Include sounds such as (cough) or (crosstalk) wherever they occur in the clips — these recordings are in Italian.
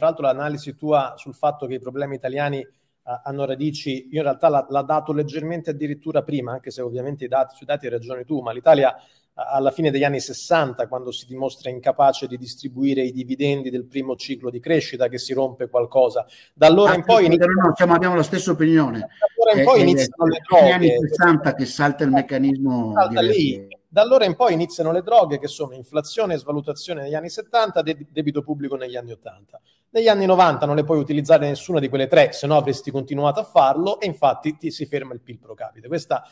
Tra l'altro l'analisi tua sul fatto che i problemi italiani eh, hanno radici, io in realtà l'ha, l'ha, dato leggermente addirittura prima, anche se ovviamente i dati, sui dati hai ragione tu, ma l'Italia alla fine degli anni 60, quando si dimostra incapace di distribuire i dividendi del primo ciclo di crescita, che si rompe qualcosa. Da allora in poi... Inizia... No, siamo, abbiamo la stessa opinione. Da allora in eh, poi eh, iniziano eh, le droghe. Negli anni 60 che salta il meccanismo... Salta lì, da allora in poi iniziano le droghe che sono inflazione e svalutazione negli anni 70, de- debito pubblico negli anni 80. Negli anni 90 non le puoi utilizzare nessuna di quelle tre, se no avresti continuato a farlo e infatti ti si ferma il PIL pro capite. Questa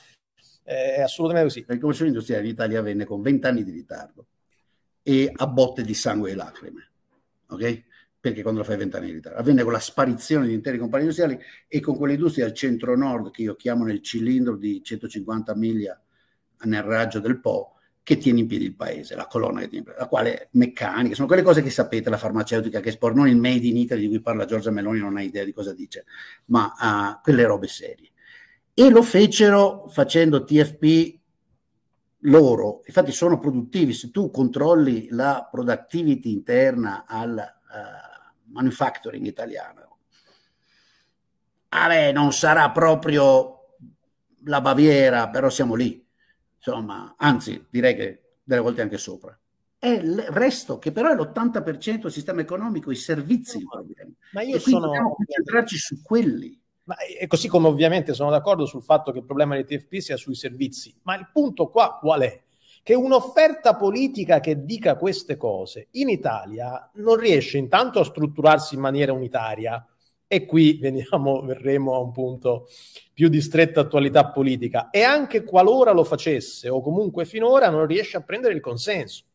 eh, è assolutamente così. Il rivoluzione industriale in Italia avvenne con 20 anni di ritardo e a botte di sangue e lacrime. Okay? Perché quando la fai 20 anni di ritardo? Avvenne con la sparizione di interi compagni industriali e con quelle industrie al centro-nord che io chiamo nel cilindro di 150 miglia nel raggio del Po che tiene in piedi il paese, la colonna che tiene in piedi, la quale meccanica, sono quelle cose che sapete, la farmaceutica che sporge, non il made in Italy di cui parla Giorgia Meloni, non ha idea di cosa dice, ma uh, quelle robe serie. E lo fecero facendo TFP loro, infatti sono produttivi, se tu controlli la productivity interna al uh, manufacturing italiano, ah non sarà proprio la Baviera, però siamo lì insomma, anzi direi che delle volte anche sopra. È il resto, che però è l'80% del sistema economico, i servizi. No, ma io e sono... dobbiamo concentrarci su quelli. Ma è eh, così come ovviamente sono d'accordo sul fatto che il problema dei TFP sia sui servizi, ma il punto qua qual è? Che un'offerta politica che dica queste cose in Italia non riesce intanto a strutturarsi in maniera unitaria, e qui veniamo, (laughs) verremo a un punto più di stretta attualità politica. E anche qualora lo facesse, o comunque finora, non riesce a prendere il consenso.